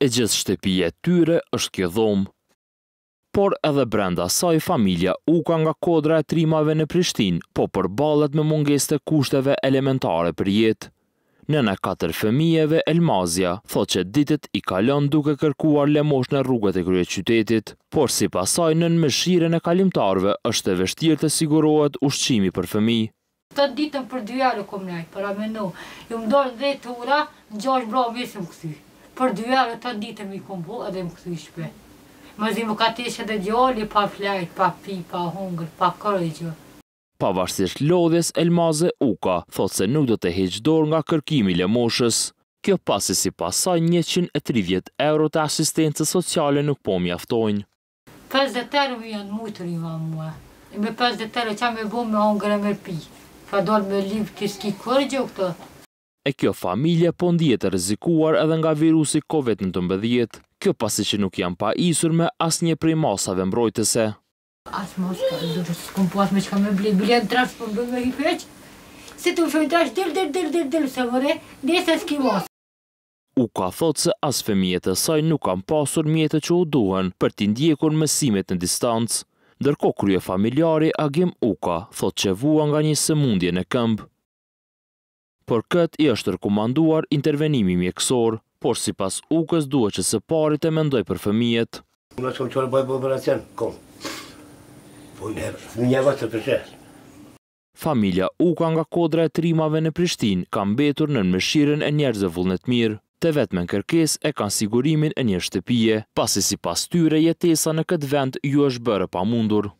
e gjithë shtepije tyre është kjo dhomë. Por edhe brenda saj familja u ka nga kodra e trimave në Prishtin, po balet me munges të kushteve elementare për jetë. Nëna katër fëmijeve Elmazia thot që ditët i kalon duke kërkuar lemosh në rrugët e krye qytetit, por si pasaj nën mëshiren në kalimtarve është e vështirë të sigurohet ushqimi për fëmi. Të ditën për dy jarë u kom nëjtë, për amenu, ju më dojnë dhe të ura, në gjash bra mesëm këthy për dy javë të ditë më kumbu edhe më i shpe. Më zi më ka të ishe dhe gjoli, pa flajt, pa pi, pa hungër, pa kërëgjë. Pa lodhjes, Elmaze Uka thotë se nuk do të heqë dorë nga kërkimi le moshës. Kjo pasi si pasaj 130 euro të asistencës sociale nuk po mjaftojnë. 50 euro tërë më janë mujtër i ma mua. Me 50 euro qa me bu me hungrë e me pi. Fa dorë me livë kërëgjë u këto, e kjo familje po ndjetë rizikuar edhe nga virusi COVID-19. Kjo pasi që nuk janë pa isur me as një prej masave mbrojtëse. As mos ka rizikuar, së kom pas po me që ka me blenë, blenë, e në për po bëllë me i se të u fëmë trafë dërë, dërë, dërë, dërë, dërë, se vore, dhe se s'ki mos. U ka thotë se as femijet e saj nuk kam pasur mjetë që u duhen për t'i ndjekur mësimet në distancë, dërko krye familjari Agim Uka thotë që vua nga një sëmundje në këmbë. Për këtë i është rekomanduar intervenimi mjekësor, por si pas ukës duhet që së parit e mendoj për fëmijet. Në nështë kom qërë bëjë për operacion, kom. Po në një të përshesë. Familia Uka nga kodra e trimave në Prishtin kam betur në nëmëshiren e njerëzë vullnet mirë, të në kërkes e kanë sigurimin e një shtëpije, pasi si pas tyre jetesa në këtë vend ju është bërë pa mundur.